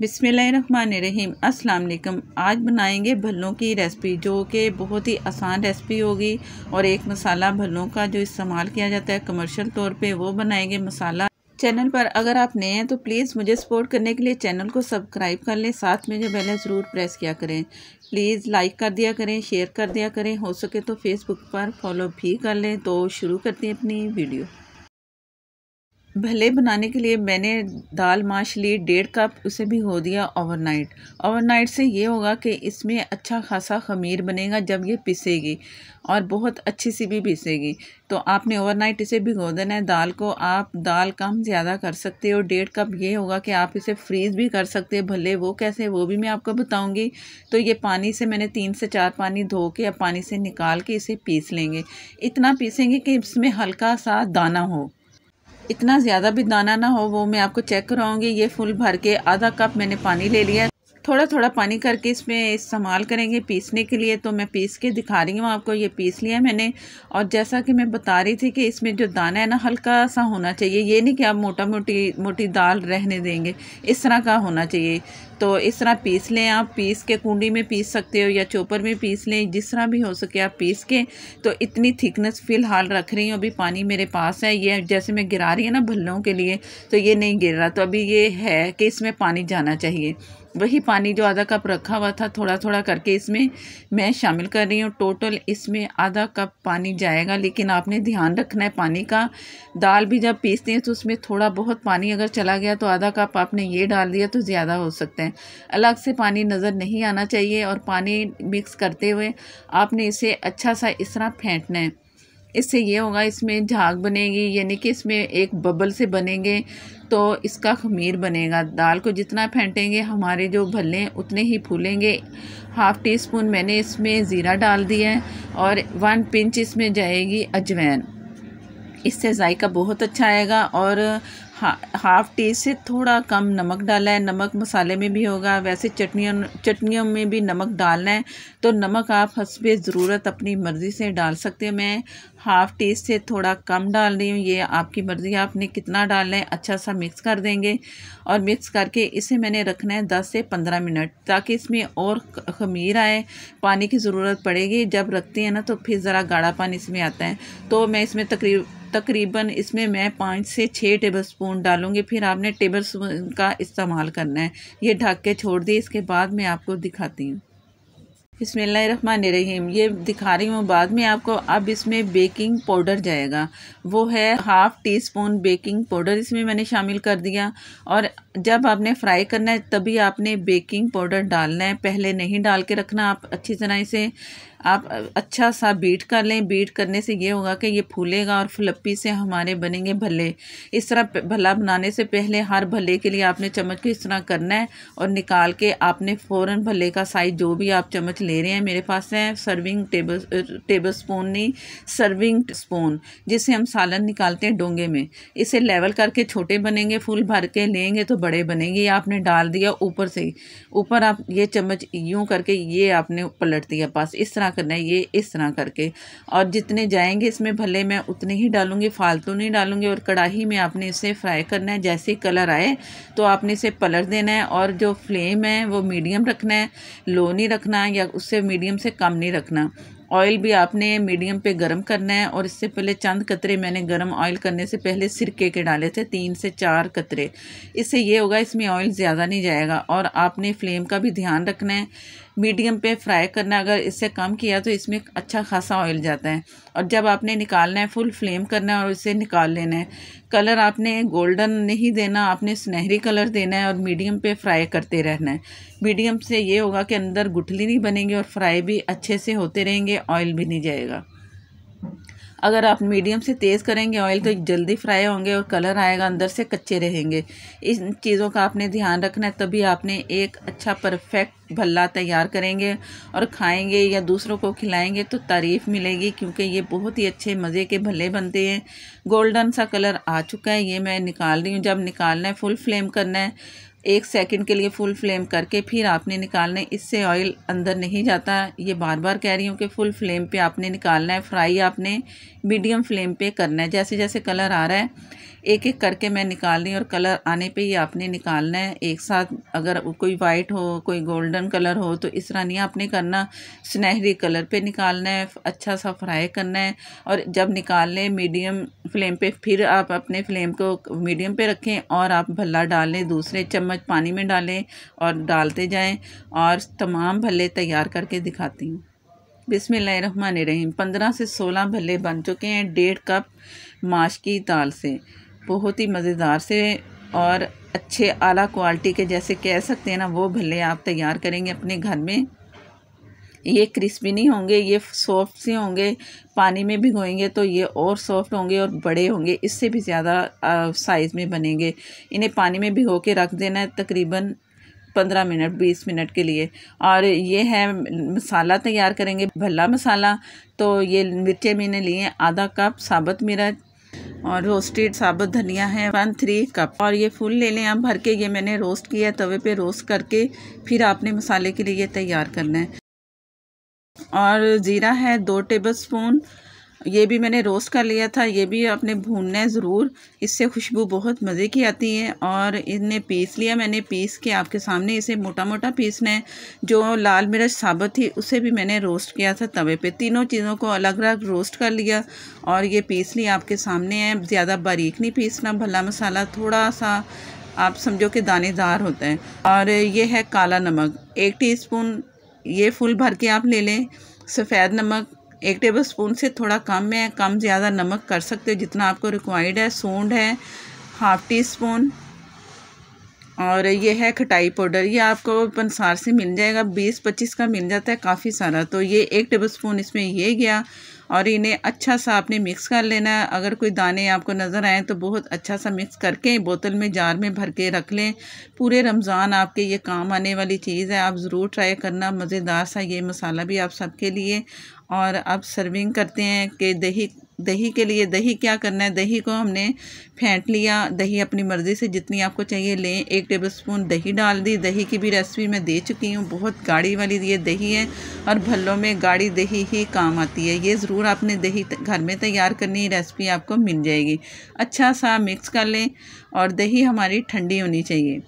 बिसमीम अस्सलाम आज बनाएंगे भल्लों की रेसिपी जो कि बहुत ही आसान रेसिपी होगी और एक मसाला भल्लों का जो इस्तेमाल किया जाता है कमर्शियल तौर पे वो बनाएंगे मसाला चैनल पर अगर आप नए हैं तो प्लीज़ मुझे सपोर्ट करने के लिए चैनल को सब्सक्राइब कर लें साथ में जो बेल है ज़रूर प्रेस किया करें प्लीज़ लाइक कर दिया करें शेयर कर दिया करें हो सके तो फेसबुक पर फॉलो भी कर लें तो शुरू करते हैं अपनी वीडियो भले बनाने के लिए मैंने दाल माश ली डेढ़ कप उसे भिगो दिया ओवरनाइट ओवरनाइट से ये होगा कि इसमें अच्छा खासा खमीर बनेगा जब ये पिसेगी और बहुत अच्छी सी भी पिसेगी तो आपने ओवरनाइट इसे भिगो देना है दाल को आप दाल कम ज़्यादा कर सकते हो डेढ़ कप ये होगा कि आप इसे फ्रीज़ भी कर सकते हो भले वो कैसे वो भी मैं आपको बताऊँगी तो ये पानी से मैंने तीन से चार पानी धो के या पानी से निकाल के इसे पीस लेंगे इतना पीसेंगे कि इसमें हल्का सा दाना हो इतना ज़्यादा भी दाना ना हो वो मैं आपको चेक कराऊंगी ये फुल भर के आधा कप मैंने पानी ले लिया थोड़ा थोड़ा पानी करके इसमें इस्तेमाल करेंगे पीसने के लिए तो मैं पीस के दिखा रही हूँ आपको ये पीस लिया मैंने और जैसा कि मैं बता रही थी कि इसमें जो दाना है ना हल्का सा होना चाहिए ये नहीं कि आप मोटा मोटी मोटी दाल रहने देंगे इस तरह का होना चाहिए तो इस तरह पीस लें आप पीस के कुंडी में पीस सकते हो या चोपर में पीस लें जिस तरह भी हो सके आप पीस के तो इतनी थिकनेस फ़िलहाल रख रही हूँ अभी पानी मेरे पास है ये जैसे मैं गिरा रही है ना भल्लों के लिए तो ये नहीं गिर रहा तो अभी ये है कि इसमें पानी जाना चाहिए वही पानी जो आधा कप रखा हुआ था थोड़ा थोड़ा करके इसमें मैं शामिल कर रही हूँ टोटल इसमें आधा कप पानी जाएगा लेकिन आपने ध्यान रखना है पानी का दाल भी जब पीसते हैं तो उसमें थोड़ा बहुत पानी अगर चला गया तो आधा कप आपने ये डाल दिया तो ज़्यादा हो सकता है अलग से पानी नज़र नहीं आना चाहिए और पानी मिक्स करते हुए आपने इसे अच्छा सा इस तरह फेंटना है इससे ये होगा इसमें झाग बनेगी यानी कि इसमें एक बबल से बनेंगे तो इसका खमीर बनेगा दाल को जितना फेंटेंगे हमारे जो भल्ले उतने ही फूलेंगे हाफ़ टी स्पून मैंने इसमें ज़ीरा डाल दिया है और वन पिंच इसमें जाएगी अजवैन इससे जायका बहुत अच्छा आएगा और हाँ हाफ़ टी से थोड़ा कम नमक डाला है नमक मसाले में भी होगा वैसे चटनियों चटनियों में भी नमक डालना है तो नमक आप हसब ज़रूरत अपनी मर्ज़ी से डाल सकते हो मैं हाफ़ टी से थोड़ा कम डाल रही हूँ ये आपकी मर्ज़ी आपने कितना डालना है अच्छा सा मिक्स कर देंगे और मिक्स करके इसे मैंने रखना है दस से पंद्रह मिनट ताकि इसमें और खमीर आए पानी की ज़रूरत पड़ेगी जब रखते हैं ना तो फिर ज़रा गाढ़ा पानी इसमें आता है तो मैं इसमें तकरीब तकरीबन इसमें मैं पाँच से छः टेबल स्पून डालूँगी फिर आपने टेबल स्पून का इस्तेमाल करना है ये ढक के छोड़ दी इसके बाद मैं आपको दिखाती हूँ रहीम ये दिखा रही हूँ बाद में आपको अब इसमें बेकिंग पाउडर जाएगा वो है half teaspoon baking powder इसमें मैंने शामिल कर दिया और जब आपने फ्राई करना है तभी आपने बेकिंग पाउडर डालना है पहले नहीं डाल के रखना आप अच्छी तरह से आप अच्छा सा बीट कर लें बीट करने से ये होगा कि ये फूलेगा और फ्लपी से हमारे बनेंगे भले इस तरह भला बनाने से पहले हर भले के लिए आपने चम्मच को इस तरह करना है और निकाल के आपने फ़ौर भले का साइज़ जो भी आप चम्मच ले रहे हैं मेरे पास है सर्विंग टेबल टेबल स्पून नहीं सर्विंग स्पून जिसे हम सालन निकालते हैं डोंगे में इसे लेवल करके छोटे बनेंगे फूल भर के लेंगे तो बड़े बनेंगे ये आपने डाल दिया ऊपर से ऊपर आप ये चम्मच यूँ करके ये आपने पलट दिया पास इस तरह करना है ये इस तरह करके और जितने जाएंगे इसमें भले मैं उतने ही डालूंगी फालतू नहीं डालूँगी और कढ़ाही में आपने इसे फ्राई करना है जैसे ही कलर आए तो आपने इसे पलट देना है और जो फ्लेम है वो मीडियम रखना है लो नहीं रखना या उससे मीडियम से कम नहीं रखना ऑयल भी आपने मीडियम पे गरम करना है और इससे पहले चंद कतरे मैंने गरम ऑयल करने से पहले सिरके के डाले थे तीन से चार कतरे इससे ये होगा इसमें ऑयल ज़्यादा नहीं जाएगा और आपने फ्लेम का भी ध्यान रखना है मीडियम पे फ्राई करना अगर इससे कम किया तो इसमें अच्छा खासा ऑयल जाता है और जब आपने निकालना है फुल फ्लेम करना है और इसे निकाल लेना है कलर आपने गोल्डन नहीं देना आपने सुनहरी कलर देना है और मीडियम पे फ्राई करते रहना है मीडियम से ये होगा कि अंदर गुठली नहीं बनेगी और फ्राई भी अच्छे से होते रहेंगे ऑयल भी नहीं जाएगा अगर आप मीडियम से तेज़ करेंगे ऑयल तो जल्दी फ्राई होंगे और कलर आएगा अंदर से कच्चे रहेंगे इन चीज़ों का आपने ध्यान रखना है तभी आपने एक अच्छा परफेक्ट भल्ला तैयार करेंगे और खाएंगे या दूसरों को खिलाएंगे तो तारीफ़ मिलेगी क्योंकि ये बहुत ही अच्छे मज़े के भल्ले बनते हैं गोल्डन सा कलर आ चुका है ये मैं निकाल रही हूँ जब निकालना है फुल फ्लेम करना है एक सेकंड के लिए फुल फ्लेम करके फिर आपने निकालना है इससे ऑयल अंदर नहीं जाता ये बार बार कह रही हूँ कि फुल फ्लेम पर आपने निकालना है फ्राई आपने मीडियम फ्लेम पर करना है जैसे जैसे कलर आ रहा है एक एक करके मैं निकालनी और कलर आने पे ही आपने निकालना है एक साथ अगर कोई वाइट हो कोई गोल्डन कलर हो तो इस तरह नहीं आपने करना सुनहरी कलर पे निकालना है अच्छा सा फ्राई करना है और जब निकाल लें मीडियम फ्लेम पे फिर आप अपने फ्लेम को मीडियम पे रखें और आप भल्ला डालें दूसरे चम्मच पानी में डालें और डालते जाएँ और तमाम भल्ले तैयार करके दिखाती हूँ रहीम पंद्रह से सोलह भल्ले बन चुके हैं डेढ़ कप माश की दाल से बहुत ही मज़ेदार से और अच्छे आला क्वालिटी के जैसे कह सकते हैं ना वो भले आप तैयार करेंगे अपने घर में ये क्रिस्पी नहीं होंगे ये सॉफ्ट से होंगे पानी में भिगोएंगे तो ये और सॉफ्ट होंगे और बड़े होंगे इससे भी ज़्यादा साइज़ में बनेंगे इन्हें पानी में भिगो के रख देना है तकरीबन पंद्रह मिनट बीस मिनट के लिए और ये है मसाला तैयार करेंगे भल्ला मसाला तो ये मिर्चें मैंने लिए आधा कप साबुत मिर्च और रोस्टेड साबुत धनिया है वन थ्री कप और ये फूल ले लें आप भर के ये मैंने रोस्ट किया है तवे पे रोस्ट करके फिर आपने मसाले के लिए तैयार करना है और ज़ीरा है दो टेबल स्पून ये भी मैंने रोस्ट कर लिया था ये भी आपने भूनना है ज़रूर इससे खुशबू बहुत मज़े की आती है और इन्हें पीस लिया मैंने पीस के आपके सामने इसे मोटा मोटा पीसना है जो लाल मिर्च साबुत थी उसे भी मैंने रोस्ट किया था तवे पे तीनों चीज़ों को अलग अलग रोस्ट कर लिया और ये पीस लिया आपके सामने है ज़्यादा बारीक नहीं पीसना भला मसाला थोड़ा सा आप समझो कि दानेदार होता है और ये है काला नमक एक टी ये फुल भर के आप ले लें सफ़ेद नमक एक टेबल स्पून से थोड़ा कम है कम ज़्यादा नमक कर सकते हो जितना आपको रिक्वायर्ड है सोंड है हाफ टी स्पून और ये है खटाई पाउडर ये आपको पंसार से मिल जाएगा बीस पच्चीस का मिल जाता है काफ़ी सारा तो ये एक टेबल स्पून इसमें ये गया और इन्हें अच्छा सा आपने मिक्स कर लेना है अगर कोई दाने आपको नज़र आए तो बहुत अच्छा सा मिक्स करके बोतल में जार में भर के रख लें पूरे रमज़ान आपके ये काम आने वाली चीज़ है आप ज़रूर ट्राई करना मज़ेदार सा ये मसाला भी आप सबके लिए और अब सर्विंग करते हैं कि दही दही के लिए दही क्या करना है दही को हमने फेंट लिया दही अपनी मर्ज़ी से जितनी आपको चाहिए लें एक टेबल स्पून दही डाल दी दही की भी रेसिपी मैं दे चुकी हूँ बहुत गाढ़ी वाली ये दही है और भल्लों में गाढ़ी दही ही काम आती है ये ज़रूर आपने दही घर में तैयार करनी रेसिपी आपको मिल जाएगी अच्छा सा मिक्स कर लें और दही हमारी ठंडी होनी चाहिए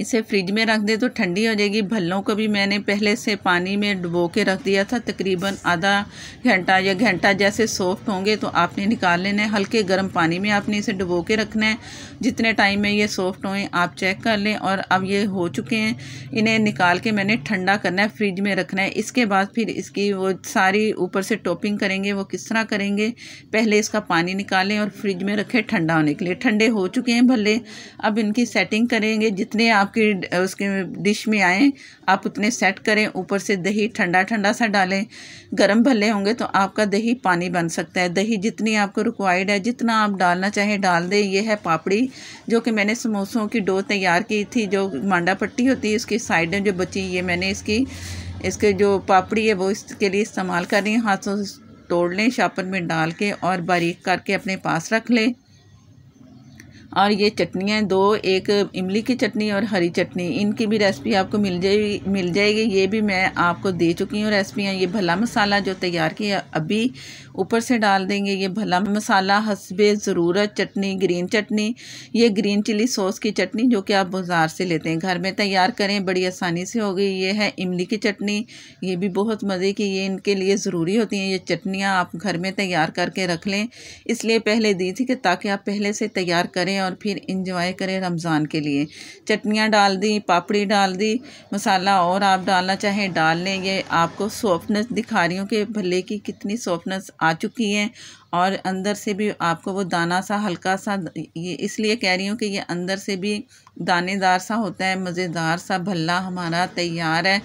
इसे फ्रिज में रख दे तो ठंडी हो जाएगी भल्लों को भी मैंने पहले से पानी में डुबो के रख दिया था तकरीबन आधा घंटा या घंटा जैसे सॉफ्ट होंगे तो आपने निकाल लेना है हल्के गर्म पानी में आपने इसे डुबो के रखना है जितने टाइम में ये सॉफ्ट होए आप चेक कर लें और अब ये हो चुके हैं इन्हें निकाल के मैंने ठंडा करना है फ्रिज में रखना है इसके बाद फिर इसकी वो सारी ऊपर से टॉपिंग करेंगे वो किस तरह करेंगे पहले इसका पानी निकालें और फ्रिज में रखें ठंडा होने के लिए ठंडे हो चुके हैं भले अब इनकी सेटिंग करेंगे जितने आप आपकी उसके डिश में आए आप उतने सेट करें ऊपर से दही ठंडा ठंडा सा डालें गरम भले होंगे तो आपका दही पानी बन सकता है दही जितनी आपको रिक्वायर्ड है जितना आप डालना चाहें डाल दें ये है पापड़ी जो कि मैंने समोसों की डो तैयार की थी जो मांडा पट्टी होती है उसकी साइड में जो बची ये मैंने इसकी इसके जो पापड़ी है वो इसके लिए इस्तेमाल कर रही हूँ हाथों से तोड़ लें शापन में डाल के और बारीक करके अपने पास रख लें और ये चटनियाँ दो एक इमली की चटनी और हरी चटनी इनकी भी रेसिपी आपको मिल जाएगी मिल जाएगी ये भी मैं आपको दे चुकी हूँ रेसिपियाँ ये भला मसाला जो तैयार किया अभी ऊपर से डाल देंगे ये भला मसाला हसबे ज़रूरत चटनी ग्रीन चटनी ये ग्रीन चिली सॉस की चटनी जो कि आप बाज़ार से लेते हैं घर में तैयार करें बड़ी आसानी से हो गई ये है इमली की चटनी ये भी बहुत मज़े की ये इनके लिए ज़रूरी होती हैं ये चटनियाँ आप घर में तैयार करके रख लें इसलिए पहले दी थी कि ताकि आप पहले से तैयार करें और और फिर इंजॉय करें रमज़ान के लिए चटनियाँ डाल दी पापड़ी डाल दी मसाला और आप डालना चाहें डाल लें ये आपको सॉफ्टनेस दिखा रही हूँ कि भले की कितनी सॉफ्टनेस आ चुकी है और अंदर से भी आपको वो दाना सा हल्का सा ये इसलिए कह रही हूँ कि ये अंदर से भी दानेदार सा होता है मज़ेदार सा भल्ला हमारा तैयार है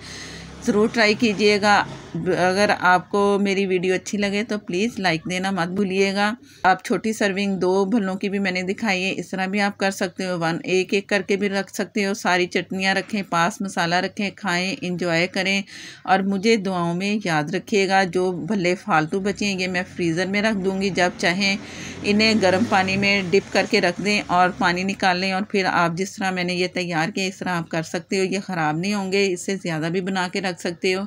ज़रूर ट्राई कीजिएगा अगर आपको मेरी वीडियो अच्छी लगे तो प्लीज़ लाइक देना मत भूलिएगा आप छोटी सर्विंग दो भल्लों की भी मैंने दिखाई है इस तरह भी आप कर सकते हो वन एक एक करके भी रख सकते हो सारी चटनियाँ रखें पास मसाला रखें खाएँ इंजॉय करें और मुझे दुआओं में याद रखिएगा जो भले फालतू बचें ये मैं फ्रीज़र में रख दूँगी जब चाहें इन्हें गर्म पानी में डिप करके रख दें और पानी निकाल लें और फिर आप जिस तरह मैंने ये तैयार किया इस तरह आप कर सकते हो ये ख़राब नहीं होंगे इससे ज़्यादा भी बना के रख सकते हो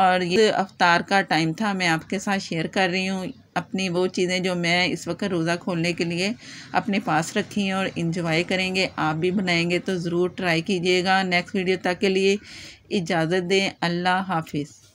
और ये अवतार का टाइम था मैं आपके साथ शेयर कर रही हूँ अपनी वो चीज़ें जो मैं इस वक्त रोज़ा खोलने के लिए अपने पास रखी हैं और इंजॉय करेंगे आप भी बनाएंगे तो ज़रूर ट्राई कीजिएगा नेक्स्ट वीडियो तक के लिए इजाज़त दें अल्लाह हाफिज़